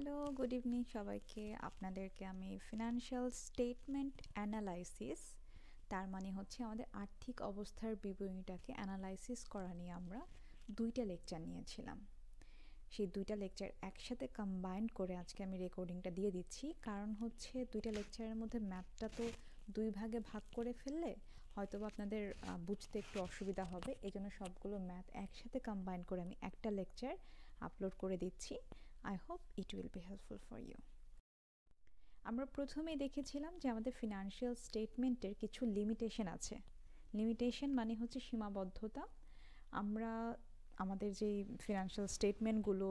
Hello good evening সবাইকে আপনাদেরকে আমি ফিনান্সিয়াল স্টেটমেন্ট অ্যানালাইসিস তার মানে হচ্ছে আমাদের আর্থিক অবস্থার বিবরণীটাকে অ্যানালাইসিস করা নিয়ে আমরা দুইটা লেকচার নিয়েছিলাম সেই দুইটা লেকচার একসাথে কম্বাইন্ড করে আজকে আমি রেকর্ডিংটা দিয়ে দিচ্ছি কারণ হচ্ছে দুইটা লেকচারের মধ্যে ম্যাপটা তো দুই ভাগে ভাগ করে ফেললে হয়তো আপনাদের বুঝতে একটু অসুবিধা হবে এই জন্য সবগুলো ম্যাথ একসাথে কম্বাইন করে আমি একটা লেকচার আপলোড করে দিচ্ছি I hope it will be helpful for you আমরা প্রথমেই দেখেছিলাম যে আমাদের ফিনান্সিয়াল স্টেটমেন্টের কিছু লিমিটেশন আছে লিমিটেশন মানে হচ্ছে সীমাবদ্ধতা আমরা আমাদের যে ফিনান্সিয়াল স্টেটমেন্টগুলো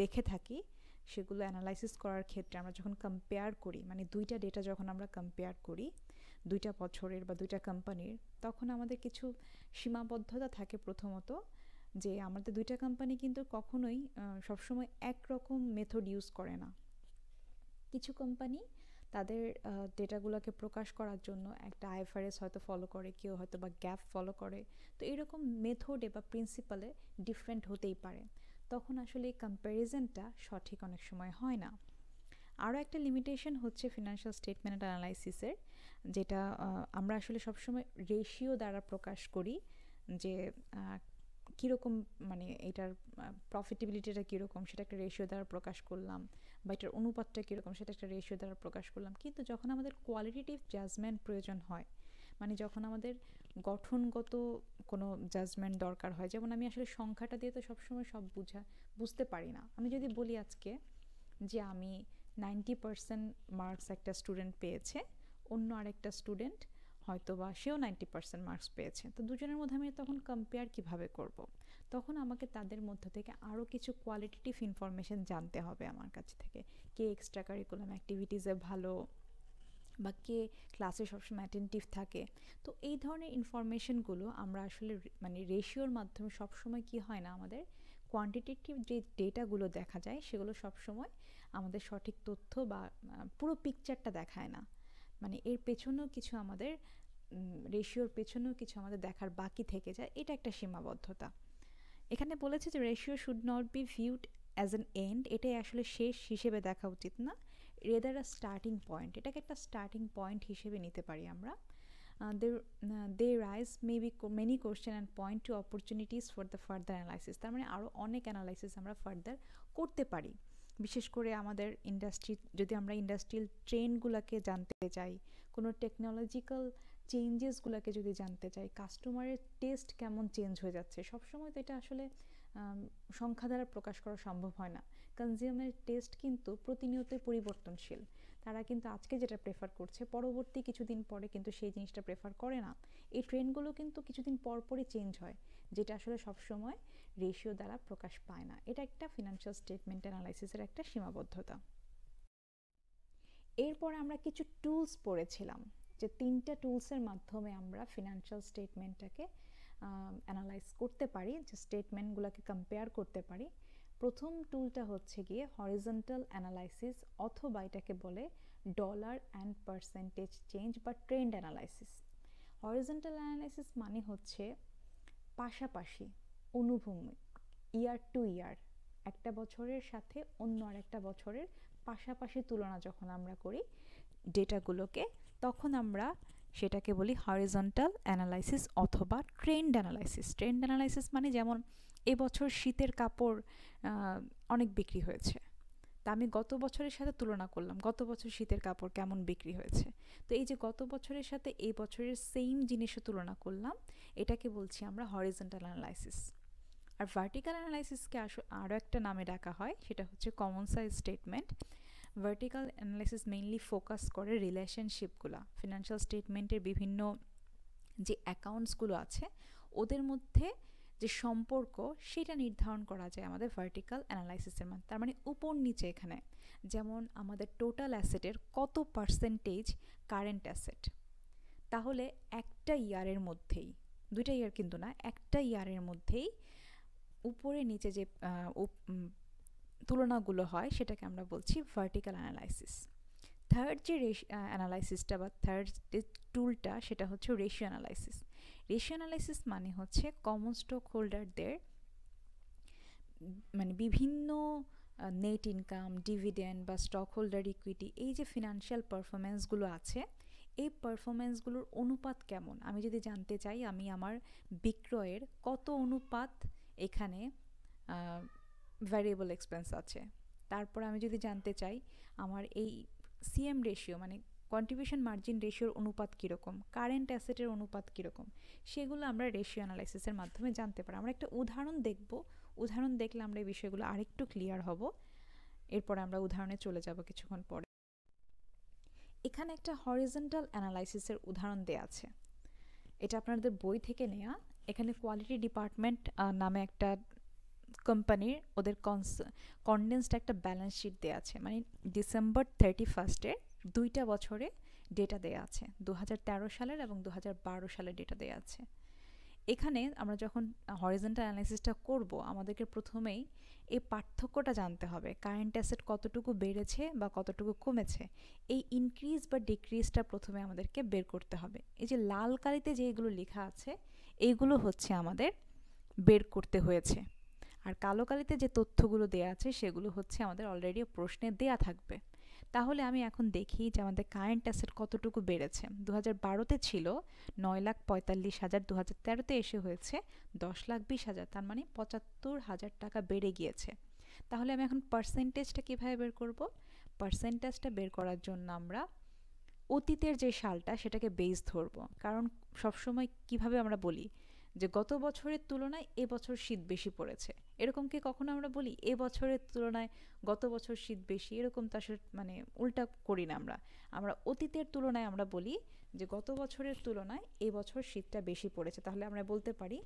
দেখে থাকি সেগুলো অ্যানালাইসিস করার ক্ষেত্রে আমরা যখন কম্পেয়ার করি মানে দুইটা ডেটা যখন আমরা কম্পেয়ার করি দুইটা বছরের বা দুইটা কোম্পানির তখন আমাদের কিছু সীমাবদ্ধতা থাকে প্রথমত যে আমাদের দুইটা কোম্পানি কিন্তু কখনোই সবসময় একরকম মেথড ইউজ করে না কিছু কোম্পানি তাদের ডেটাগুলোকে প্রকাশ করার জন্য একটা আইএফআরএস হয়তো ফলো করে কেউ হয়তো বা গ্যাপ ফলো করে তো এরকম মেথডে বা প্রিন্সিপালে ডিফারেন্ট হতেই পারে তখন আসলে এই কম্প্যারিজনটা সঠিক অনেক সময় হয় না আরও একটা লিমিটেশন হচ্ছে ফিনান্সিয়াল স্টেটমেন্ট অ্যানালাইসিসের যেটা আমরা আসলে সবসময় রেশিও দ্বারা প্রকাশ করি যে কীরকম মানে এটার প্রফিটেবিলিটিটা কীরকম সেটা একটা রেশিও দ্বারা প্রকাশ করলাম বা এটার অনুপাতটা কীরকম সেটা একটা রেশিও দ্বারা প্রকাশ করলাম কিন্তু যখন আমাদের কোয়ালিটেটিভ জাজমেন্ট প্রয়োজন হয় মানে যখন আমাদের গঠনগত কোনো জাজমেন্ট দরকার হয় যেমন আমি আসলে সংখ্যাটা দিয়ে তো সবসময় সব বুঝা বুঝতে পারি না আমি যদি বলি আজকে যে আমি নাইনটি পার্সেন্ট মার্কস একটা স্টুডেন্ট পেয়েছে অন্য আরেকটা স্টুডেন্ট হয়তো বা সেও নাইনটি পার্সেন্ট মার্কস পেয়েছে তো দুজনের মধ্যে আমি তখন কম্পেয়ার কিভাবে করব। তখন আমাকে তাদের মধ্য থেকে আরও কিছু কোয়ালিটিটিভ ইনফরমেশান জানতে হবে আমার কাছ থেকে কে এক্সট্রা কারিকুলাম অ্যাক্টিভিটিসে ভালো বা কে ক্লাসে সবসময় অ্যাটেন্টিভ থাকে তো এই ধরনের ইনফরমেশনগুলো আমরা আসলে মানে রেশিওর মাধ্যমে সবসময় কি হয় না আমাদের কোয়ান্টিটেটিভ যে ডেটাগুলো দেখা যায় সেগুলো সবসময় আমাদের সঠিক তথ্য বা পুরো পিকচারটা দেখায় না মানে এর পেছনেও কিছু আমাদের রেশিওর পেছনেও কিছু আমাদের দেখার বাকি থেকে যায় এটা একটা সীমাবদ্ধতা এখানে বলেছে যে ratio should not be viewed as an end এটাই আসলে শেষ হিসেবে দেখা উচিত না রেদার আ স্টার্টিং পয়েন্ট এটাকে একটা স্টার্টিং পয়েন্ট হিসেবে নিতে পারি আমরা they they rise may be many question and point to opportunities for the further analysis তার মানে আরও অনেক অ্যানালাইসিস আমরা ফার্দার করতে পারি বিশেষ করে আমাদের ইন্ডাস্ট্রি যদি আমরা ইন্ডাস্ট্রিয়াল ট্রেন্ডগুলোকে জানতে চাই কোনো টেকনোলজিক্যাল চেঞ্জেসগুলোকে যদি জানতে চাই কাস্টমারের টেস্ট কেমন চেঞ্জ হয়ে যাচ্ছে সবসময় তো এটা আসলে সংখ্যা দ্বারা প্রকাশ করা সম্ভব হয় না কনজিউমের টেস্ট কিন্তু প্রতিনিয়তই পরিবর্তনশীল তারা কিন্তু আজকে যেটা প্রেফার করছে পরবর্তী কিছুদিন পরে কিন্তু সেই জিনিসটা প্রেফার করে না এই ট্রেনগুলো কিন্তু কিছুদিন পরপরই চেঞ্জ হয় যেটা আসলে সবসময় রেশিও দ্বারা প্রকাশ পায় না এটা একটা ফিনান্সিয়াল স্টেটমেন্ট অ্যানালাইসিসের একটা সীমাবদ্ধতা এরপর আমরা কিছু টুলস পড়েছিলাম যে তিনটা টুলসের মাধ্যমে আমরা ফিনান্সিয়াল স্টেটমেন্টটাকে অ্যানালাইজ করতে পারি যে স্টেটমেন্টগুলোকে কম্পেয়ার করতে পারি প্রথম টুলটা হচ্ছে গিয়ে হরিজন্টাল অ্যানালাইসিস অথবা এটাকে বলে ডলার অ্যান্ড পার্সেন্টেজ চেঞ্জ বা ট্রেন্ড অ্যানালাইসিস হরিজন্টাল অ্যানালাইসিস মানে হচ্ছে পাশাপাশি অনুভূমি ইয়ার টু ইয়ার একটা বছরের সাথে অন্য আর একটা বছরের পাশাপাশি তুলনা যখন আমরা করি ডেটাগুলোকে তখন আমরা সেটাকে বলি হরিজন্টাল অ্যানালাইসিস অথবা ট্রেন্ড অ্যানালাইসিস ট্রেন্ড অ্যানালাইসিস মানে যেমন এবছর শীতের কাপড় অনেক বিক্রি হয়েছে তা আমি গত বছরের সাথে তুলনা করলাম গত বছর শীতের কাপড় কেমন বিক্রি হয়েছে তো এই যে গত বছরের সাথে এই বছরের সেম জিনিসে তুলনা করলাম এটাকে বলছি আমরা হরিজন্টাল অ্যানালাইসিস আর ভার্টিক্যাল অ্যানালাইসিসকে আসলে আরও একটা নামে ডাকা হয় সেটা হচ্ছে common size statement vertical analysis mainly focus করে রিলেশনশিপগুলো ফিনান্সিয়াল স্টেটমেন্টের বিভিন্ন যে অ্যাকাউন্টসগুলো আছে ওদের মধ্যে যে সম্পর্ক সেটা নির্ধারণ করা যায় আমাদের ভার্টিক্যাল অ্যানালাইসিসের মাধ্যমে তার মানে উপর নিচে এখানে যেমন আমাদের টোটাল অ্যাসেটের কত পার্সেন্টেজ কারেন্ট অ্যাসেট তাহলে একটা ইয়ারের মধ্যেই দুইটা ইয়ার কিন্তু না একটা ইয়ারের মধ্যেই উপরে নিচে যে তুলনাগুলো হয় সেটাকে আমরা বলছি ভার্টিক্যাল অ্যানালাইসিস থার্ড যে অ্যানালাইসিসটা বা থার্ড যে টুলটা সেটা হচ্ছে রেশিও অ্যানালাইসিস রেশিও অ্যানালাইসিস মানে হচ্ছে কমন স্টক হোল্ডারদের মানে বিভিন্ন নেট ইনকাম ডিভিডেন্ড বা স্টক হোল্ডার ইকুইটি এই যে ফিনান্সিয়াল পারফরমেন্সগুলো আছে এই পারফরমেন্সগুলোর অনুপাত কেমন আমি যদি জানতে চাই আমি আমার বিক্রয়ের কত অনুপাত এখানে ভ্যারিয়েবল এক্সপেন্স আছে তারপর আমি যদি জানতে চাই আমার এই সিএম রেশিও মানে কন্ট্রিবিউশন মার্জিন রেশিওর অনুপাত কীরকম কারেন্ট অ্যাসেটের অনুপাত কীরকম সেগুলো আমরা রেশিও অ্যানালাইসিসের মাধ্যমে জানতে পারি আমরা একটা উদাহরণ দেখব উদাহরণ দেখলে আমরা এই বিষয়গুলো আরেকটু ক্লিয়ার হব এরপর আমরা উদাহরণে চলে যাব কিছুক্ষণ পরে এখানে একটা হরিজেন্টাল অ্যানালাইসিসের উদাহরণ দেয়া আছে এটা আপনাদের বই থেকে নেওয়া এখানে কোয়ালিটি ডিপার্টমেন্ট নামে একটা কোম্পানির ওদের কনস কনডেন্সড একটা ব্যালেন্স শিট দেওয়া আছে মানে ডিসেম্বর থার্টি ফার্স্টের দুইটা বছরে ডেটা দেওয়া আছে দু সালের এবং দু সালের ডেটা দেওয়া আছে এখানে আমরা যখন হরিজেন্টাল অ্যানালাইসিসটা করব আমাদেরকে প্রথমেই এই পার্থক্যটা জানতে হবে কারেন্ট অ্যাসেট কতটুকু বেড়েছে বা কতটুকু কমেছে এই ইনক্রিজ বা ডিক্রিজটা প্রথমে আমাদেরকে বের করতে হবে এই যে লাল কালিতে যেগুলো লেখা আছে এইগুলো হচ্ছে আমাদের বের করতে হয়েছে আর কালো কালিতে যে তথ্যগুলো দেয়া আছে সেগুলো হচ্ছে আমাদের অলরেডি প্রশ্নে দেয়া থাকবে তাহলে আমি এখন দেখি যে আমাদের কারেন্ট অ্যাসেট কতটুকু বেড়েছে দু হাজার বারোতে ছিল নয় লাখ পঁয়তাল্লিশ হাজার দু হাজার তেরোতে এসে হয়েছে দশ লাখ বিশ হাজার তার মানে পঁচাত্তর হাজার টাকা বেড়ে গিয়েছে তাহলে আমি এখন পার্সেন্টেজটা কীভাবে বের করব পার্সেন্টেজটা বের করার জন্য আমরা অতীতের যে সালটা সেটাকে বেস ধরবো কারণ সবসময় কিভাবে আমরা বলি যে গত বছরের তুলনায় এবছর শীত বেশি পড়েছে এরকম কি কখনো আমরা বলি এবছরের তুলনায় গত বছর শীত বেশি এরকম তা মানে উল্টা করি না আমরা আমরা অতীতের তুলনায় আমরা বলি যে গত বছরের তুলনায় এবছর শীতটা বেশি পড়েছে তাহলে আমরা বলতে পারি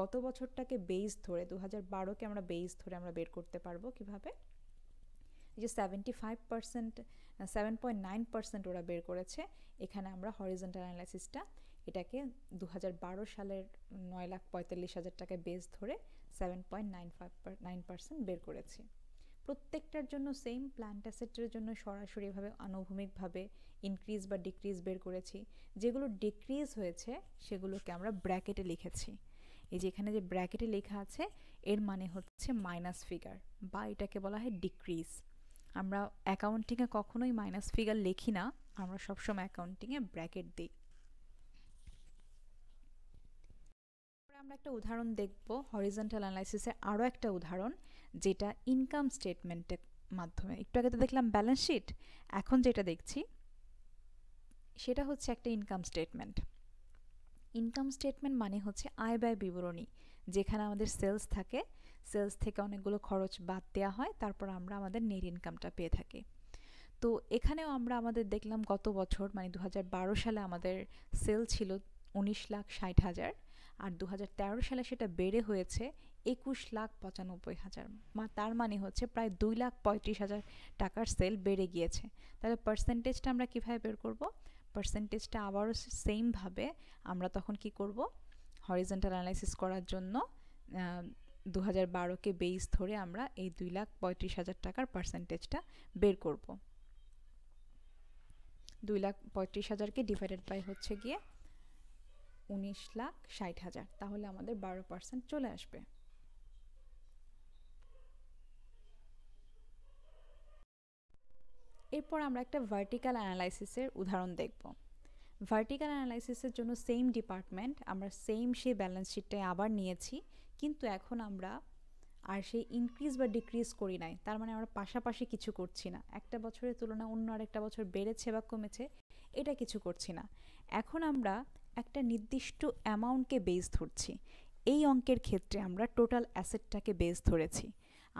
গত বছরটাকে বেস ধরে দু হাজার বারোকে আমরা বেস ধরে আমরা বের করতে পারবো কিভাবে এই যে seventy five percent seven point nine percent ওরা বের করেছে এখানে আমরা হরিজেন্টাল অ্যানালাইসিসটা এটাকে দু সালের নয় লাখ পঁয়তাল্লিশ হাজার টাকা বেস ধরে seven point nine five nine percent বের করেছি প্রত্যেকটার জন্য সেম প্ল্যান্ট অ্যাসেটের জন্য সরাসরিভাবে আনুভূমিকভাবে ইনক্রিজ বা ডিক্রিজ বের করেছি যেগুলো ডিক্রিজ হয়েছে সেগুলোকে আমরা ব্র্যাকেটে লিখেছি এই যে এখানে যে ব্র্যাকেটে লেখা আছে এর মানে হচ্ছে মাইনাস ফিগার বা এটাকে বলা হয় ডিক্রিজ আমরা অ্যাকাউন্টিংয়ে কখনোই মাইনাস ফিগার লিখি না আমরা সবসময় অ্যাকাউন্টিংয়ে ব্র্যাকেট দিই আমরা একটা উদাহরণ দেখব হরিজেন্টাল অ্যানালাইসিসের আরও একটা উদাহরণ যেটা ইনকাম স্টেটমেন্টের মাধ্যমে একটু আগে তো দেখলাম ব্যালেন্স শিট এখন যেটা দেখছি সেটা হচ্ছে একটা ইনকাম স্টেটমেন্ট ইনকাম স্টেটমেন্ট মানে হচ্ছে আয় ব্যয় বিবরণী যেখানে আমাদের সেলস থাকে সেলস থেকে অনেকগুলো খরচ বাদ দেওয়া হয় তারপর আমরা আমাদের নেট ইনকামটা পেয়ে থাকি তো এখানেও আমরা আমাদের দেখলাম গত বছর মানে দু সালে আমাদের সেল ছিল উনিশ লাখ ষাট হাজার আর দু সালে সেটা বেড়ে হয়েছে একুশ লাখ পঁচানব্বই হাজার মা তার মানে হচ্ছে প্রায় দুই লাখ পঁয়ত্রিশ হাজার টাকার সেল বেড়ে গিয়েছে তাহলে পার্সেন্টেজটা আমরা কীভাবে বের করব পার্সেন্টেজটা আবারও সেমভাবে আমরা তখন কি করব হরিজেন্টাল অ্যানালাইসিস করার জন্য দু হাজার বারোকে বেস ধরে আমরা এই দুই লাখ পঁয়ত্রিশ হাজার টাকার পার্সেন্টেজটা বের করব দুই লাখ পঁয়ত্রিশ হাজারকে ডিভাইডেড বাই হচ্ছে গিয়ে উনিশ লাখ ষাট হাজার তাহলে আমাদের বারো পার্সেন্ট চলে আসবে এরপর আমরা একটা ভার্টিক্যাল অ্যানালাইসিসের উদাহরণ দেখব ভার্টিক্যাল অ্যানালাইসিসের জন্য সেম ডিপার্টমেন্ট আমরা সেম সেই ব্যালেন্স শিটটাই আবার নিয়েছি কিন্তু এখন আমরা আর সেই ইনক্রিজ বা ডিক্রিজ করি নাই তার মানে আমরা পাশাপাশি কিছু করছি না একটা বছরের তুলনায় অন্য আরেকটা বছর বেড়েছে বা কমেছে এটা কিছু করছি না এখন আমরা একটা নির্দিষ্ট অ্যামাউন্টকে বেস ধরছি এই অঙ্কের ক্ষেত্রে আমরা টোটাল অ্যাসেটটাকে বেস ধরেছি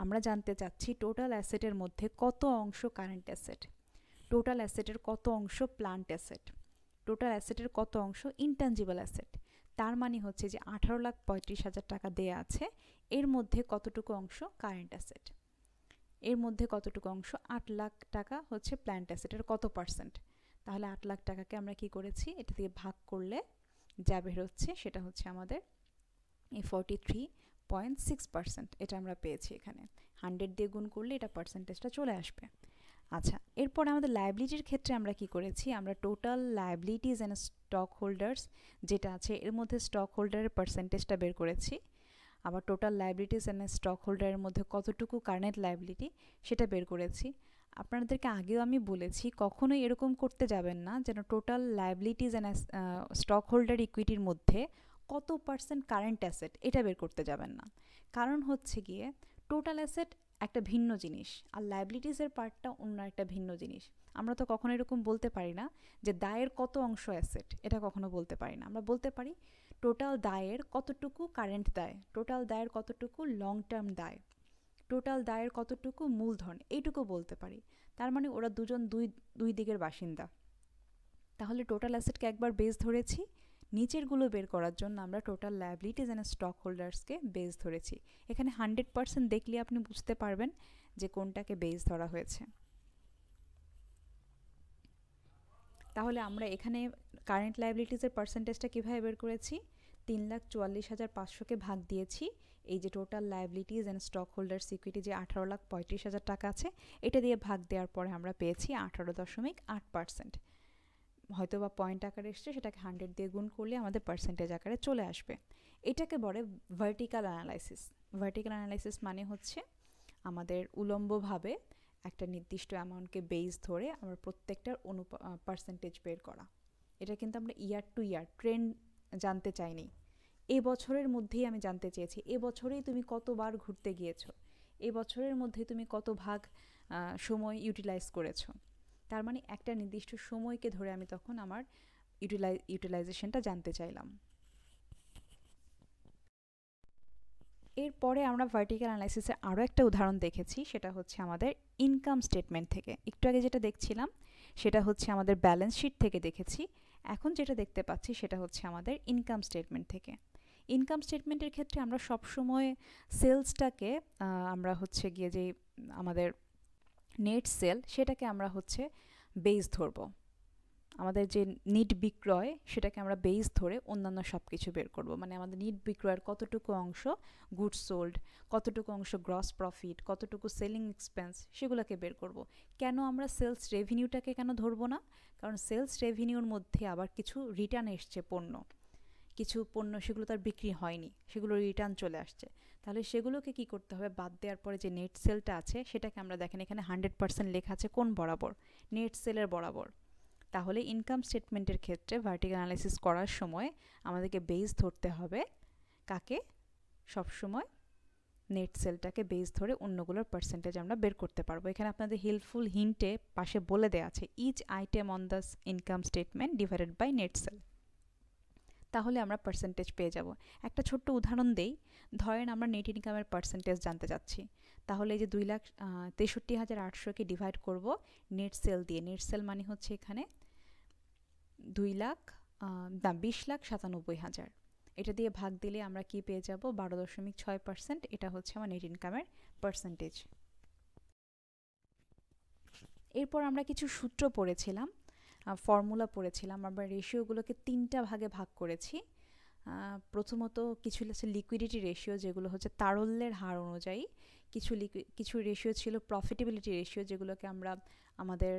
আমরা জানতে চাচ্ছি টোটাল অ্যাসেটের মধ্যে কত অংশ কারেন্ট অ্যাসেট টোটাল অ্যাসেটের কত অংশ প্লান্ট অ্যাসেট টোটাল অ্যাসেটের কত অংশ ইনট্যাঞ্জিবল অ্যাসেট তার মানে হচ্ছে যে আঠারো লাখ পঁয়ত্রিশ হাজার টাকা দেয়া আছে এর মধ্যে কতটুকু অংশ কারেন্ট অ্যাসেট এর মধ্যে কতটুকু অংশ আট লাখ টাকা হচ্ছে প্ল্যান্ট অ্যাসেটের কত পার্সেন্ট তাহলে আট লাখ টাকাকে আমরা কি করেছি এটা দিয়ে ভাগ করলে যা বের হচ্ছে সেটা হচ্ছে আমাদের এই forty three point six percent এটা আমরা পেয়েছি এখানে হান্ড্রেড দিয়ে গুণ করলে এটা পার্সেন্টেজটা চলে আসবে আচ্ছা এরপর আমাদের লাইবিলিটির ক্ষেত্রে আমরা কি করেছি আমরা total liabilities and stock holders যেটা আছে এর মধ্যে স্টক হোল্ডারের পার্সেন্টেজটা বের করেছি আবার টোটাল লাইবিলিটিস অ্যান্ড স্টক হোল্ডারের মধ্যে কতটুকু কারেন্ট লাইবিলিটি সেটা বের করেছি আপনাদেরকে আগেও আমি বলেছি কখনোই এরকম করতে যাবেন না যেন total liabilities and stock holder ইকুইটির মধ্যে কত পার্সেন্ট কারেন্ট অ্যাসেট এটা বের করতে যাবেন না কারণ হচ্ছে গিয়ে টোটাল অ্যাসেট একটা ভিন্ন জিনিস আর লাইবিলিটিসের পার্টটা অন্য একটা ভিন্ন জিনিস আমরা তো কখনো এরকম বলতে পারি না যে দায়ের কত অংশ অ্যাসেট এটা কখনো বলতে পারি না আমরা বলতে পারি টোটাল দায়ের কতটুকু কারেন্ট দায় টোটাল দায়ের কতটুকু লং টার্ম দায় টোটাল দায়ের কতটুকু মূলধন এইটুকু বলতে পারি তার মানে ওরা দুজন দুই দুই দিকের বাসিন্দা তাহলে টোটাল অ্যাসেটকে একবার বেস ধরেছি নিচেরগুলো বের করার জন্য আমরা টোটাল লায়াবিলিটিজ অ্যান্ড স্টক হোল্ডার্সকে বেস ধরেছি এখানে হান্ড্রেড পার্সেন্ট দেখলে আপনি বুঝতে পারবেন যে কোনটাকে বেস ধরা হয়েছে তাহলে আমরা এখানে কারেন্ট লাইবিলিটিসের পার্সেন্টেজটা কীভাবে বের করেছি তিন লাখ চুয়াল্লিশ হাজার পাঁচশোকে ভাগ দিয়েছি এই যে total liabilities and stock holder security যে আঠারো লাখ পঁয়ত্রিশ হাজার টাকা আছে এটা দিয়ে ভাগ দেওয়ার পরে আমরা পেয়েছি আঠারো দশমিক আট পার্সেন্ট হয়তো বা পয়েন্ট আকারে এসছে সেটাকে হান্ড্রেড দিয়ে গুণ করলে আমাদের পার্সেন্টেজ আকারে চলে আসবে এটাকে বলে ভার্টিক্যাল অ্যানালাইসিস ভার্টিক্যাল অ্যানালাইসিস মানে হচ্ছে আমাদের উলম্বভাবে একটা নির্দিষ্ট অ্যামাউন্টকে বেস ধরে আমরা প্রত্যেকটার অনু পার্সেন্টেজ বের করা এটা কিন্তু আমরা ইয়ার টু ইয়ার ট্রেন্ড জানতে চাইনি এ বছরের মধ্যেই আমি জানতে চেয়েছি এ বছরেই তুমি কতবার ঘুরতে গিয়েছো এ বছরের মধ্যে তুমি কত ভাগ সময় ইউটিলাইজ করেছো তার মানে একটা নির্দিষ্ট সময়কে ধরে আমি তখন আমার ইউটিলাই ইউটিলাইজেশনটা জানতে চাইলাম এরপরে আমরা ভার্টিক্যাল অ্যানালাইসিসের আরও একটা উদাহরণ দেখেছি সেটা হচ্ছে আমাদের ইনকাম স্টেটমেন্ট থেকে একটু আগে যেটা দেখছিলাম সেটা হচ্ছে আমাদের ব্যালেন্স শিট থেকে দেখেছি এখন যেটা দেখতে পাচ্ছি সেটা হচ্ছে আমাদের ইনকাম স্টেটমেন্ট থেকে ইনকাম স্টেটমেন্টের ক্ষেত্রে আমরা সবসময় সেলসটাকে আমরা হচ্ছে গিয়ে যে আমাদের নেট সেল সেটাকে আমরা হচ্ছে বেস ধরব আমাদের যে নিট বিক্রয় সেটাকে আমরা বেস ধরে অন্যান্য সব কিছু বের করব মানে আমাদের নিট বিক্রয়ের কতটুকু অংশ গুডস সোল্ড কতটুকু অংশ গ্রস প্রফিট কতটুকু সেলিং এক্সপেন্স সেগুলোকে বের করব কেন আমরা সেলস রেভিনিউটাকে কেন ধরবো না কারণ সেলস রেভিনিউর মধ্যে আবার কিছু রিটার্ন এসছে পণ্য কিছু পণ্য সেগুলো তার বিক্রি হয়নি সেগুলো রিটার্ন চলে আসছে তাহলে সেগুলোকে কি করতে হবে বাদ দেওয়ার পরে যে নেট সেলটা আছে সেটাকে আমরা দেখেন এখানে হান্ড্রেড পার্সেন্ট লেখা আছে কোন বরাবর নেট সেলের বরাবর তাহলে ইনকাম স্টেটমেন্টের ক্ষেত্রে ভার্টিক্যাল অ্যানালাইসিস করার সময় আমাদেরকে বেস ধরতে হবে কাকে সবসময় নেট সেলটাকে বেস ধরে অন্যগুলোর পার্সেন্টেজ আমরা বের করতে পারবো এখানে আপনাদের হেল্পফুল হিন্টে পাশে বলে দেওয়া আছে each item on the income statement divided by net sale তাহলে আমরা পার্সেন্টেজ পেয়ে যাব একটা ছোট্ট উদাহরণ দেই ধরেন আমরা নেট ইনকামের পার্সেন্টেজ জানতে চাচ্ছি তাহলে এই যে দুই লাখ তেষট্টি হাজার আটশোকে ডিভাইড করব নেট সেল দিয়ে নেট সেল মানে হচ্ছে এখানে দুই লাখ না বিশ লাখ সাতানব্বই হাজার এটা দিয়ে ভাগ দিলে আমরা কি পেয়ে যাব বারো দশমিক ছয় পার্সেন্ট এটা হচ্ছে আমার নেট ইনকামের পার্সেন্টেজ এরপর আমরা কিছু সূত্র পড়েছিলাম ফর্মুলা পড়েছিলাম আমরা রেশিওগুলোকে তিনটা ভাগে ভাগ করেছি প্রথমত কিছু হচ্ছে লিকুইডিটি রেশিও যেগুলো হচ্ছে তারল্যের হার অনুযায়ী কিছু কিছু রেশিও ছিল প্রফিটেবিলিটি রেশিও যেগুলোকে আমরা আমাদের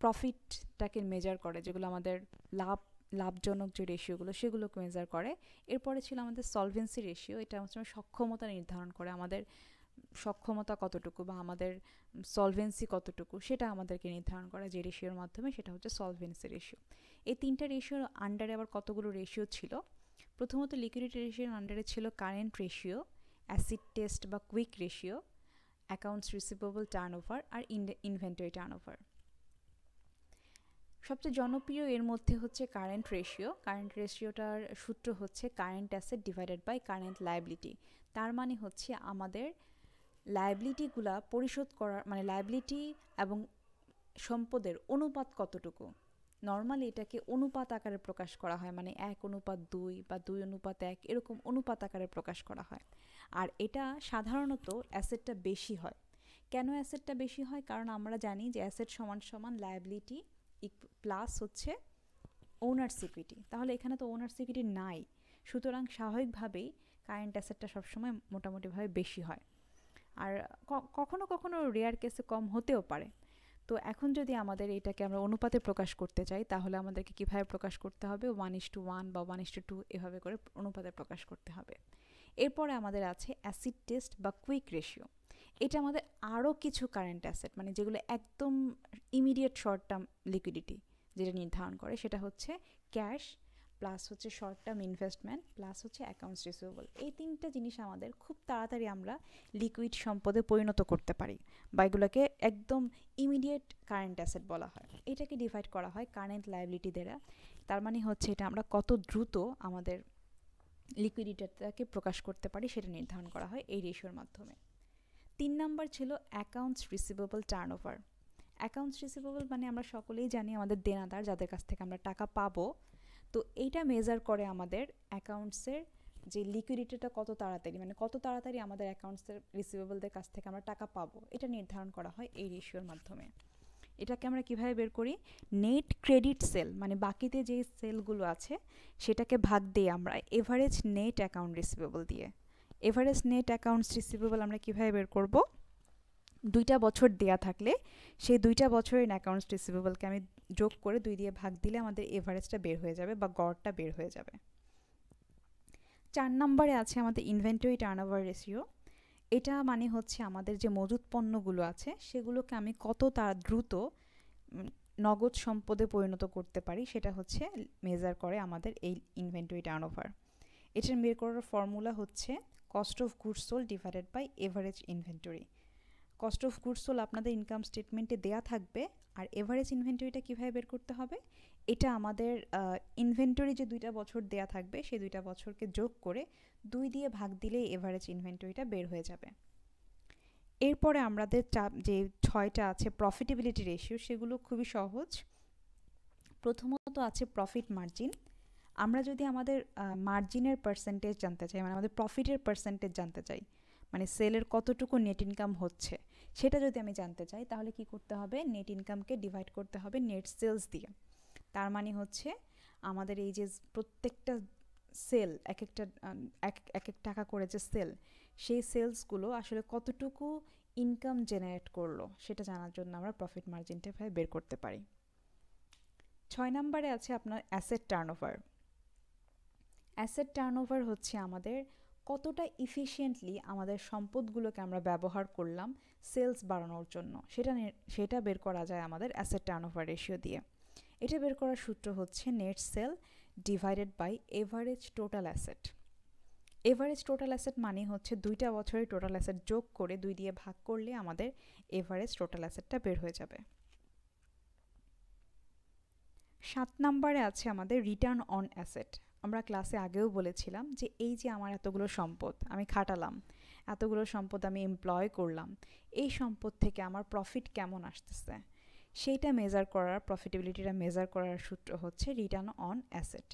প্রফিটটাকে মেজার করে যেগুলো আমাদের লাভ লাভজনক যে রেশিওগুলো সেগুলোকে মেজার করে এরপরে ছিল আমাদের সলভেন্সি রেশিও এটা হচ্ছে সক্ষমতা নির্ধারণ করে আমাদের সক্ষমতা কতটুকু বা আমাদের সলভেন্সি কতটুকু সেটা আমাদেরকে নির্ধারণ করা যে রেশিওর মাধ্যমে সেটা হচ্ছে সলভেন্সি রেশিও এই তিনটা রেশিওর আন্ডারে আবার কতগুলো রেশিও ছিল প্রথমত লিকুইডিটি রেশিওর আন্ডারে ছিল কারেন্ট রেশিও অ্যাসিড টেস্ট বা quick ratio accounts receivable turn over আর ইনভেন্টরি টার্ন ওভার সবচেয়ে জনপ্রিয় এর মধ্যে হচ্ছে কারেন্ট রেশিও কারেন্ট রেশিওটার সূত্র হচ্ছে current asset divided by current liability তার মানে হচ্ছে আমাদের লায়াবিলিটিগুলা পরিশোধ করার মানে লায়াবিলিটি এবং সম্পদের অনুপাত কতটুকু নর্মালি এটাকে অনুপাত আকারে প্রকাশ করা হয় মানে এক অনুপাত দুই বা দুই অনুপাত এক এরকম অনুপাত আকারে প্রকাশ করা হয় আর এটা সাধারণত অ্যাসেটটা বেশি হয় কেন অ্যাসেটটা বেশি হয় কারণ আমরা জানি যে অ্যাসেট সমান সমান লায়াবিলিটি প্লাস হচ্ছে ওনার সিকিউরিটি তাহলে এখানে তো ওনার সিকিউরিটি নাই সুতরাং স্বাভাবিকভাবেই কারেন্ট অ্যাসেটটা সবসময় মোটামুটিভাবে বেশি হয় আর কখনো কখনো রেয়ার কেসে কম হতেও পারে তো এখন যদি আমাদের এটাকে আমরা অনুপাতে প্রকাশ করতে চাই তাহলে আমাদেরকে কীভাবে প্রকাশ করতে হবে ওয়ান ইস টু ওয়ান বা ওয়ান ইস টু টু এভাবে করে অনুপাতে প্রকাশ করতে হবে এরপরে আমাদের আছে অ্যাসিড টেস্ট বা কুইক রেশিও এটা আমাদের আরও কিছু কারেন্ট অ্যাসেট মানে যেগুলো একদম ইমিডিয়েট শর্ট টার্ম লিকুইডিটি যেটা নির্ধারণ করে সেটা হচ্ছে ক্যাশ প্লাস হচ্ছে শর্ট টার্ম ইনভেস্টমেন্ট প্লাস হচ্ছে অ্যাকাউন্টস রিসিভেবল এই তিনটা জিনিস আমাদের খুব তাড়াতাড়ি আমরা লিকুইড সম্পদে পরিণত করতে পারি বা এগুলোকে একদম ইমিডিয়েট কারেন্ট অ্যাসেট বলা হয় এটাকে ডিভাইড করা হয় কারেন্ট লাইবিলিটি দ্বারা তার মানে হচ্ছে এটা আমরা কত দ্রুত আমাদের লিকুইডিটিটাকে প্রকাশ করতে পারি সেটা নির্ধারণ করা হয় এই রেশিওর মাধ্যমে তিন নাম্বার ছিল accounts receivable turn over accounts receivable মানে আমরা সকলেই জানি আমাদের দেনাদার যাদের কাছ থেকে আমরা টাকা পাবো তো এইটা মেজার করে আমাদের অ্যাকাউন্টসের যে লিকুইডিটিটা কত তাড়াতাড়ি মানে কত তাড়াতাড়ি আমাদের অ্যাকাউন্টসের রিসিভেবলদের কাছ থেকে আমরা টাকা পাবো এটা নির্ধারণ করা হয় এই রেশিওর মাধ্যমে এটাকে আমরা কিভাবে বের করি নেট ক্রেডিট সেল মানে বাকিতে যে সেলগুলো আছে সেটাকে ভাগ দিয়ে আমরা এভারেজ নেট অ্যাকাউন্ট রিসিভেবল দিয়ে এভারেজ নেট অ্যাকাউন্টস রিসিভেবল আমরা কিভাবে বের করব দুইটা বছর দেয়া থাকলে সেই দুইটা বছরের অ্যাকাউন্টস রিসিভেবলকে আমি যোগ করে দুই দিয়ে ভাগ দিলে আমাদের এভারেজটা বের হয়ে যাবে বা গড়টা বের হয়ে যাবে চার নম্বরে আছে আমাদের ইনভেন্টরি টার্নওভার রেশিও এটা মানে হচ্ছে আমাদের যে মজুত পণ্যগুলো আছে সেগুলোকে আমি কত তার দ্রুত নগদ সম্পদে পরিণত করতে পারি সেটা হচ্ছে মেজার করে আমাদের এই ইনভেন্টরি ওভার এটার বের করার ফর্মুলা হচ্ছে cost of goods sold divided by average inventory cost of goods sold আপনাদের ইনকাম স্টেটমেন্টে দেয়া থাকবে আর এভারেজ ইনভেন্টরিটা কীভাবে বের করতে হবে এটা আমাদের ইনভেন্টরি যে দুইটা বছর দেয়া থাকবে সেই দুইটা বছরকে যোগ করে দুই দিয়ে ভাগ দিলে এভারেজ ইনভেন্টরিটা বের হয়ে যাবে এরপরে আমাদের যে ছয়টা আছে প্রফিটেবিলিটি রেশিও সেগুলো খুবই সহজ প্রথমত আছে প্রফিট মার্জিন আমরা যদি আমাদের মার্জিনের পার্সেন্টেজ জানতে চাই মানে আমাদের প্রফিটের পার্সেন্টেজ জানতে চাই মানে সেলের কতটুকু নেট ইনকাম হচ্ছে সেটা যদি আমি জানতে চাই তাহলে কি করতে হবে নেট ইনকামকে ডিভাইড করতে হবে নেট সেলস দিয়ে তার মানে হচ্ছে আমাদের এই যে প্রত্যেকটা সেল এক একটা এক এক টাকা করে যে সেল সেই সেলসগুলো আসলে কতটুকু ইনকাম জেনারেট করলো সেটা জানার জন্য আমরা প্রফিট মার্জিনটা ভাই বের করতে পারি ছয় নম্বরে আছে আপনার অ্যাসেট টার্নওভার অ্যাসেট টার্নওভার হচ্ছে আমাদের কতটা ইফিশিয়েন্টলি আমাদের সম্পদগুলোকে আমরা ব্যবহার করলাম সেলস বাড়ানোর জন্য সেটা সেটা বের করা যায় আমাদের অ্যাসেট টার্নওভার রেশিও দিয়ে এটা বের করার সূত্র হচ্ছে net sale divided by average total asset average total asset মানে হচ্ছে দুইটা বছরে টোটাল অ্যাসেট যোগ করে দুই দিয়ে ভাগ করলে আমাদের এভারেজ টোটাল অ্যাসেটটা বের হয়ে যাবে সাত নম্বরে আছে আমাদের রিটার্ন অন অ্যাসেট আমরা ক্লাসে আগেও বলেছিলাম যে এই যে আমার এতগুলো সম্পদ আমি খাটালাম এতগুলো সম্পদ আমি এমপ্লয় করলাম এই সম্পদ থেকে আমার প্রফিট কেমন আসতেছে সেইটা মেজার করার প্রফিটেবিলিটিটা মেজার করার সূত্র হচ্ছে রিটার্ন অন অ্যাসেট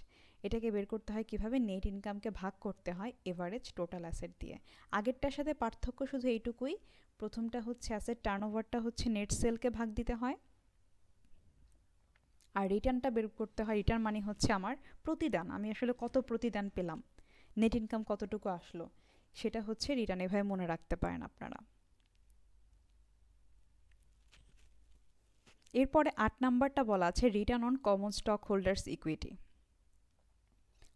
এটাকে বের করতে হয় কিভাবে নেট ইনকামকে ভাগ করতে হয় এভারেজ টোটাল অ্যাসেট দিয়ে আগেরটার সাথে পার্থক্য শুধু এইটুকুই প্রথমটা হচ্ছে অ্যাসেট টার্নওভারটা হচ্ছে নেট সেলকে ভাগ দিতে হয় আর রিটার্নটা বের করতে হয় রিটার্ন মানে হচ্ছে আমার প্রতিদান আমি আসলে কত প্রতিদান পেলাম নেট ইনকাম কতটুকু আসলো সেটা হচ্ছে রিটার্ন এভাবে মনে রাখতে পারেন আপনারা এরপরে আট নাম্বারটা বলা আছে return on common stock holders equity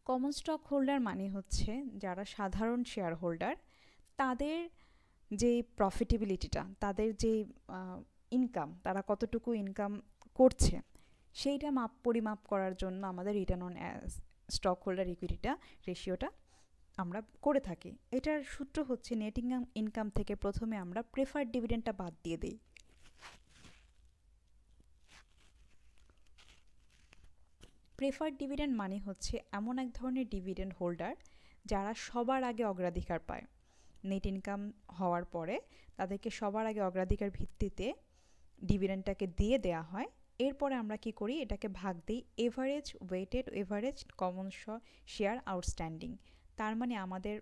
common stock holder মানে হচ্ছে যারা সাধারণ শেয়ার হোল্ডার তাদের যে প্রফিটেবিলিটিটা তাদের যে ইনকাম তারা কতটুকু ইনকাম করছে সেইটা মাপ পরিমাপ করার জন্য আমাদের রিটার্ন অন স্টক হোল্ডার ইকুইটিটা রেশিওটা আমরা করে থাকি এটার সূত্র হচ্ছে নেট ইনকাম ইনকাম থেকে প্রথমে আমরা প্রেফার্ড ডিভিডেন্ডটা বাদ দিয়ে দিই প্রেফার্ড ডিভিডেন্ড মানে হচ্ছে এমন এক ধরনের ডিভিডেন্ড হোল্ডার যারা সবার আগে অগ্রাধিকার পায় নেট ইনকাম হওয়ার পরে তাদেরকে সবার আগে অগ্রাধিকার ভিত্তিতে ডিভিডেন্ডটাকে দিয়ে দেয়া হয় এরপরে আমরা কি করি এটাকে ভাগ দিই average weighted average common share outstanding তার মানে আমাদের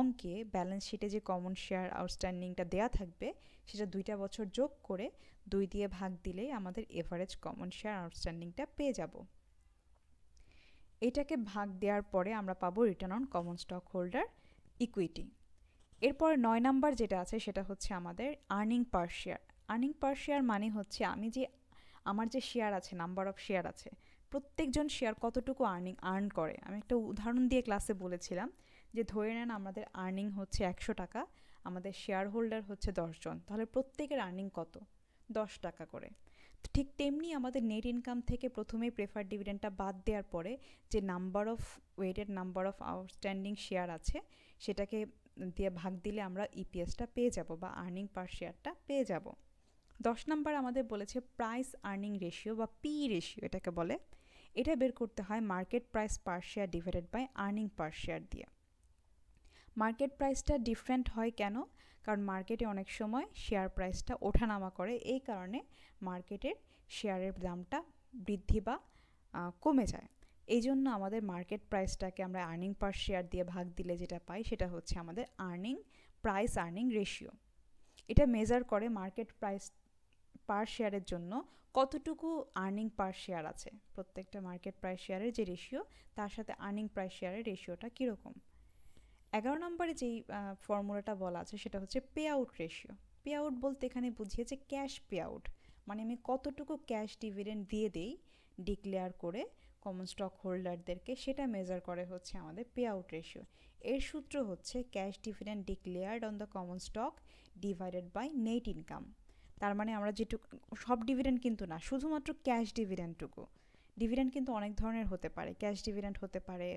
অঙ্কে ব্যালেন্স শিটে যে কমন শেয়ার আউটস্ট্যান্ডিংটা দেয়া থাকবে সেটা দুইটা বছর যোগ করে দুই দিয়ে ভাগ দিলেই আমাদের এভারেজ কমন শেয়ার আউটস্ট্যান্ডিংটা পেয়ে যাব এটাকে ভাগ দেওয়ার পরে আমরা পাবো return on common stock holder equity এরপর নয় নাম্বার যেটা আছে সেটা হচ্ছে আমাদের earning per share earning per share মানে হচ্ছে আমি যে আমার যে শেয়ার আছে নাম্বার অফ শেয়ার আছে প্রত্যেকজন শেয়ার কতটুকু আর্নিং আর্ন করে আমি একটা উদাহরণ দিয়ে ক্লাসে বলেছিলাম যে ধরে নেন আমাদের আর্নিং হচ্ছে একশো টাকা আমাদের শেয়ার হোল্ডার হচ্ছে দশজন তাহলে প্রত্যেকের আর্নিং কত দশ টাকা করে ঠিক তেমনি আমাদের নেট ইনকাম থেকে প্রথমেই প্রেফার ডিভিডেন্ডটা বাদ দেওয়ার পরে যে number of weighted number of outstanding share আছে সেটাকে দিয়ে ভাগ দিলে আমরা ইপিএসটা e পেয়ে যাব বা আর্নিং পার শেয়ারটা পেয়ে যাব দশ নাম্বার আমাদের বলেছে প্রাইস আর্নিং রেশিও বা পি রেশিও এটাকে বলে এটা বের করতে হয় market price per share divided by earning per share দিয়ে মার্কেট প্রাইসটা ডিফারেন্ট হয় কেন কারণ মার্কেটে অনেক সময় শেয়ার প্রাইসটা ওঠানামা করে এই কারণে মার্কেটের শেয়ারের দামটা বৃদ্ধি বা কমে যায় এই জন্য আমাদের মার্কেট প্রাইসটাকে আমরা আর্নিং পার শেয়ার দিয়ে ভাগ দিলে যেটা পাই সেটা হচ্ছে আমাদের আর্নিং প্রাইস আর্নিং রেশিও এটা মেজার করে মার্কেট প্রাইস পার শেয়ারের জন্য কতটুকু আর্নিং পার শেয়ার আছে প্রত্যেকটা মার্কেট প্রাইস শেয়ারের যে রেশিও তার সাথে আর্নিং প্রাইস শেয়ারের রেশিওটা কীরকম এগারো নম্বরে যেই ফর্মুলাটা বলা আছে সেটা হচ্ছে pay out ratio pay out বলতে এখানে বুঝিয়েছে ক্যাশ পে আউট মানে আমি কতটুকু ক্যাশ ডিভিডেন্ড দিয়ে দেই ডিক্লেয়ার করে কমন স্টক হোল্ডারদেরকে সেটা মেজার করে হচ্ছে আমাদের পে আউট রেশিও এর সূত্র হচ্ছে cash dividend declared on the common stock divided by net income তার মানে আমরা যেটুকু সব ডিভিডেন্ড কিন্তু না শুধুমাত্র ক্যাশ ডিভিডেন্টটুকু ডিভিডেন্ড কিন্তু অনেক ধরনের হতে পারে ক্যাশ ডিভিডেন্ট হতে পারে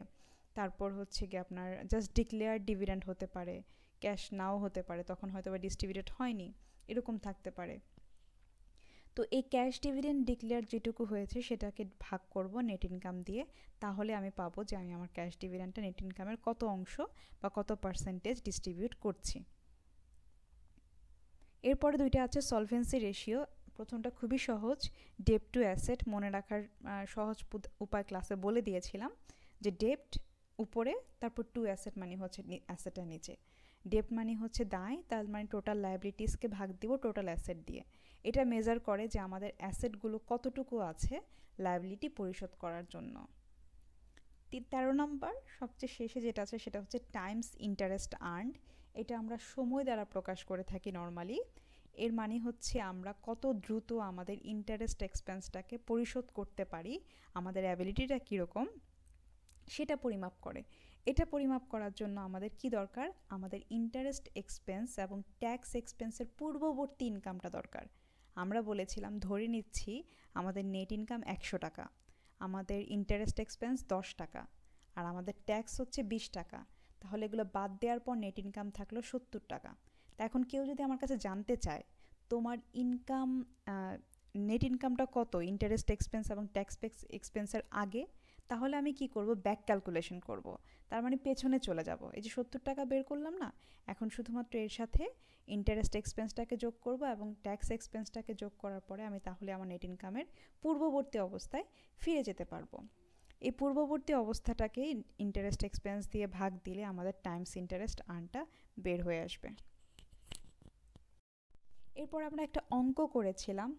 তারপর হচ্ছে গিয়ে আপনার জাস্ট ডিক্লেয়ার ডিভিডেন্ট হতে পারে ক্যাশ নাও হতে পারে তখন হয়তো বা ডিস্ট্রিবিউটেড হয়নি এরকম থাকতে পারে তো এই ক্যাশ ডিভিডেন্ড ডিক্লেয়ার যেটুকু হয়েছে সেটাকে ভাগ করব নেট ইনকাম দিয়ে তাহলে আমি পাবো যে আমি আমার ক্যাশ ডিভিডেন্টটা নেট ইনকামের কত অংশ বা কত পার্সেন্টেজ ডিস্ট্রিবিউট করছি এরপরে দুইটা আছে সলভেন্সি রেশিও প্রথমটা খুবই সহজ ডেপ টু অ্যাসেট মনে রাখার সহজ উপায় ক্লাসে বলে দিয়েছিলাম যে ডেপ্ট উপরে তারপর টু অ্যাসেট মানে হচ্ছে অ্যাসেটের নিচে ডেপ্ট মানে হচ্ছে দায় তার মানে টোটাল লাইবিলিটিসকে ভাগ দিব টোটাল অ্যাসেট দিয়ে এটা মেজার করে যে আমাদের অ্যাসেটগুলো কতটুকু আছে লাইবিলিটি পরিশোধ করার জন্য তেরো নম্বর সবচেয়ে শেষে যেটা আছে সেটা হচ্ছে টাইমস ইন্টারেস্ট আর্নড এটা আমরা সময় দ্বারা প্রকাশ করে থাকি নর্মালি এর মানে হচ্ছে আমরা কত দ্রুত আমাদের ইন্টারেস্ট এক্সপেন্সটাকে পরিশোধ করতে পারি আমাদের অ্যাবিলিটিটা কীরকম সেটা পরিমাপ করে এটা পরিমাপ করার জন্য আমাদের কি দরকার আমাদের ইন্টারেস্ট এক্সপেন্স এবং ট্যাক্স এক্সপেন্সের পূর্ববর্তী ইনকামটা দরকার আমরা বলেছিলাম ধরে নিচ্ছি আমাদের নেট ইনকাম একশো টাকা আমাদের ইন্টারেস্ট এক্সপেন্স দশ টাকা আর আমাদের ট্যাক্স হচ্ছে বিশ টাকা তাহলে এগুলো বাদ দেওয়ার পর নেট ইনকাম থাকলো সত্তর টাকা তা এখন কেউ যদি আমার কাছে জানতে চায় তোমার ইনকাম নেট ইনকামটা কত ইন্টারেস্ট এক্সপেন্স এবং ট্যাক্স পেক্স এক্সপেন্সের আগে তাহলে আমি কি করব ব্যাক ক্যালকুলেশন করব তার মানে পেছনে চলে যাব এই যে সত্তর টাকা বের করলাম না এখন শুধুমাত্র এর সাথে ইন্টারেস্ট এক্সপেন্সটাকে যোগ করব এবং ট্যাক্স এক্সপেন্সটাকে যোগ করার পরে আমি তাহলে আমার নেট ইনকামের পূর্ববর্তী অবস্থায় ফিরে যেতে পারবো এই পূর্ববর্তী অবস্থাটাকে ইন্টারেস্ট এক্সপেন্স দিয়ে ভাগ দিলে আমাদের টাইমস ইন্টারেস্ট আর্নটা বের হয়ে আসবে এরপর আমরা একটা অঙ্ক করেছিলাম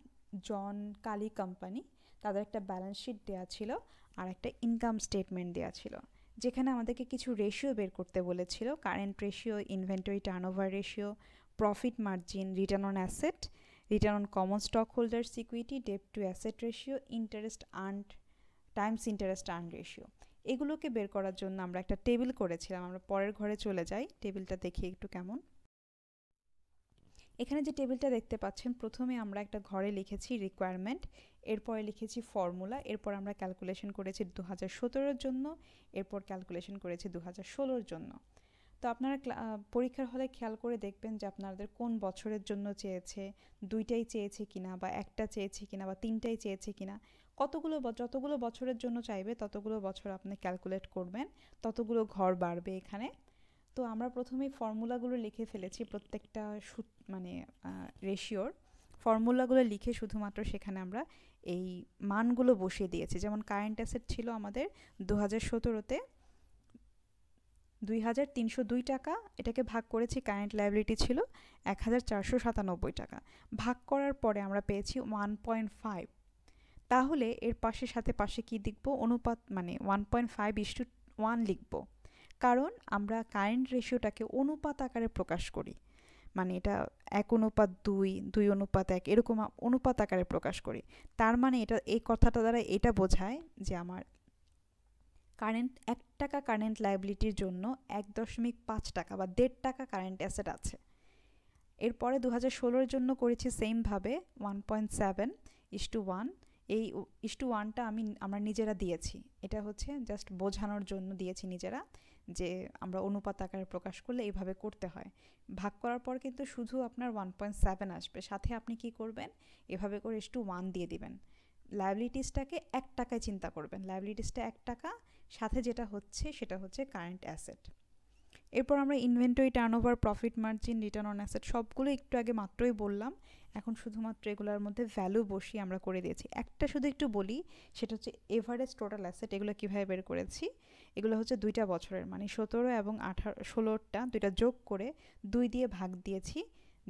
জন কালি কোম্পানি তাদের একটা ব্যালেন্স শিট দেওয়া ছিল আর একটা ইনকাম স্টেটমেন্ট দেওয়া ছিল যেখানে আমাদেরকে কিছু রেশিও বের করতে বলেছিল current ratio inventory turnover ratio profit margin return on asset return on common stock holders equity debt to asset ratio interest earned times interest earned ratio এগুলোকে বের করার জন্য আমরা একটা টেবিল করেছিলাম আমরা পরের ঘরে চলে যাই টেবিলটা দেখি একটু কেমন এখানে যে টেবিলটা দেখতে পাচ্ছেন প্রথমে আমরা একটা ঘরে লিখেছি রিকোয়ারমেন্ট এরপরে লিখেছি ফর্মুলা এরপর আমরা ক্যালকুলেশন করেছি দু হাজার জন্য এরপর ক্যালকুলেশন করেছি দু হাজার জন্য তো আপনারা পরীক্ষার হলে খেয়াল করে দেখবেন যে আপনাদের কোন বছরের জন্য চেয়েছে দুইটাই চেয়েছে কিনা বা একটা চেয়েছে কিনা বা তিনটাই চেয়েছে কিনা কতগুলো যতগুলো বছরের জন্য চাইবে ততগুলো বছর আপনি ক্যালকুলেট করবেন ততগুলো ঘর বাড়বে এখানে তো আমরা প্রথমে ফর্মুলাগুলো লিখে ফেলেছি প্রত্যেকটা মানে রেশিওর ফর্মুলাগুলো লিখে শুধুমাত্র সেখানে আমরা এই মানগুলো বসিয়ে দিয়েছি যেমন কারেন্ট অ্যাসেট ছিল আমাদের দু হাজার সতেরোতে দুই হাজার তিনশো দুই টাকা এটাকে ভাগ করেছি কারেন্ট লাইবিলিটি ছিল এক হাজার চারশো সাতানব্বই টাকা ভাগ করার পরে আমরা পেয়েছি ওয়ান পয়েন্ট ফাইভ তাহলে এর পাশে সাথে পাশে কি লিখব অনুপাত মানে one point five is to one লিখব কারণ আমরা কারেন্ট রেশিওটাকে অনুপাত আকারে প্রকাশ করি মানে এটা এক অনুপাত দুই দুই অনুপাত এক এরকম অনুপাত আকারে প্রকাশ করি তার মানে এটা এই কথাটা দ্বারা এটা বোঝায় যে আমার কারেন্ট এক টাকা কারেন্ট লাইবিলিটির জন্য এক দশমিক পাঁচ টাকা বা দেড় টাকা কারেন্ট অ্যাসেট আছে এরপরে দু হাজার ষোলোর জন্য করেছি সেমভাবে one point seven is to one এই ইস টু ওয়ানটা আমি আমরা নিজেরা দিয়েছি এটা হচ্ছে জাস্ট বোঝানোর জন্য দিয়েছি নিজেরা যে আমরা অনুপাত আকারে প্রকাশ করলে এইভাবে করতে হয় ভাগ করার পর কিন্তু শুধু আপনার ওয়ান পয়েন্ট সেভেন আসবে সাথে আপনি কি করবেন এভাবে করে ইস টু ওয়ান দিয়ে দিবেন লাইবিলিটিসটাকে এক টাকায় চিন্তা করবেন লাইবিলিটিসটা এক টাকা সাথে যেটা হচ্ছে সেটা হচ্ছে কারেন্ট অ্যাসেট এরপর আমরা inventory turnover profit margin return on asset সবগুলো একটু আগে মাত্রই বললাম এখন শুধুমাত্র এগুলোর মধ্যে ভ্যালু বসি আমরা করে দিয়েছি একটা শুধু একটু বলি সেটা হচ্ছে এভারেজ টোটাল অ্যাসেট এগুলো কীভাবে বের করেছি এগুলো হচ্ছে দুইটা বছরের মানে সতেরো এবং আঠারো ষোলোটা দুইটা যোগ করে দুই দিয়ে ভাগ দিয়েছি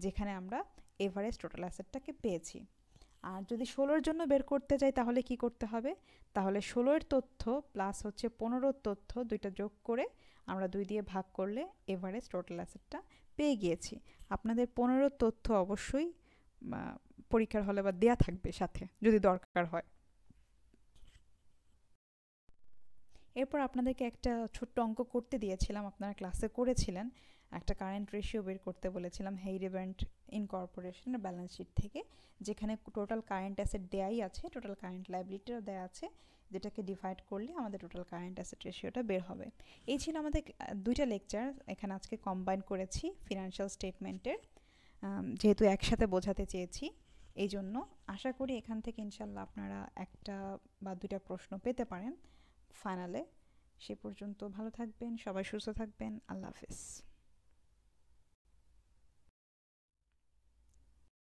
যেখানে আমরা এভারেজ টোটাল অ্যাসেটটাকে পেয়েছি আর যদি ষোলোর জন্য বের করতে চাই তাহলে কি করতে হবে তাহলে ষোলোর তথ্য প্লাস হচ্ছে পনেরোর তথ্য দুইটা যোগ করে আমরা দুই দিয়ে ভাগ করলে এভারেজ টোটাল অ্যাসেটটা পেয়ে গিয়েছি আপনাদের পনেরো তথ্য অবশ্যই পরীক্ষার হলে বা দেয়া থাকবে সাথে যদি দরকার হয় এরপর আপনাদেরকে একটা ছোট্ট অঙ্ক করতে দিয়েছিলাম আপনারা ক্লাসে করেছিলেন একটা কারেন্ট রেশিও বের করতে বলেছিলাম হেইরেভেন্ট ইনকর্পোরেশনের ব্যালেন্স শিট থেকে যেখানে টোটাল কারেন্ট অ্যাসেট দেয়াই আছে টোটাল কারেন্ট লাইবিলিটিও দেয়া আছে যেটাকে ডিভাইড করলে আমাদের টোটাল কারেন্ট অ্যাসেট রেশিওটা বের হবে এই ছিল আমাদের দুইটা লেকচার এখানে আজকে কম্বাইন করেছি ফিনান্সিয়াল স্টেটমেন্টের যেহেতু একসাথে বোঝাতে চেয়েছি এই জন্য আশা করি এখান থেকে ইনশাল্লাহ আপনারা একটা বা দুইটা প্রশ্ন পেতে পারেন ফাইনালে সে পর্যন্ত ভালো থাকবেন সবাই সুস্থ থাকবেন আল্লাহ হাফিজ